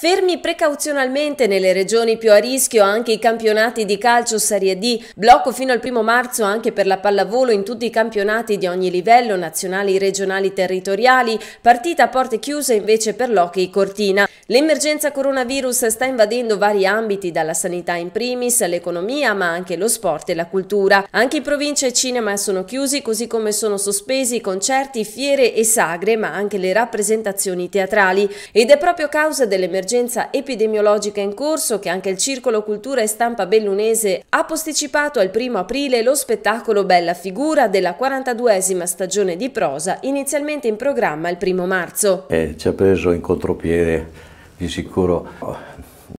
Fermi precauzionalmente nelle regioni più a rischio anche i campionati di calcio Serie D, blocco fino al primo marzo anche per la pallavolo in tutti i campionati di ogni livello, nazionali, regionali, territoriali, partita a porte chiuse invece per l'Hockey Cortina. L'emergenza coronavirus sta invadendo vari ambiti, dalla sanità in primis, all'economia, ma anche lo sport e la cultura. Anche in provincia e cinema sono chiusi, così come sono sospesi i concerti, fiere e sagre, ma anche le rappresentazioni teatrali. Ed è proprio causa dell'emergenza l'emergenza epidemiologica in corso che anche il Circolo Cultura e Stampa Bellunese ha posticipato al primo aprile lo spettacolo Bella Figura della 42esima stagione di prosa inizialmente in programma il primo marzo. Eh, ci ha preso in contropiede di sicuro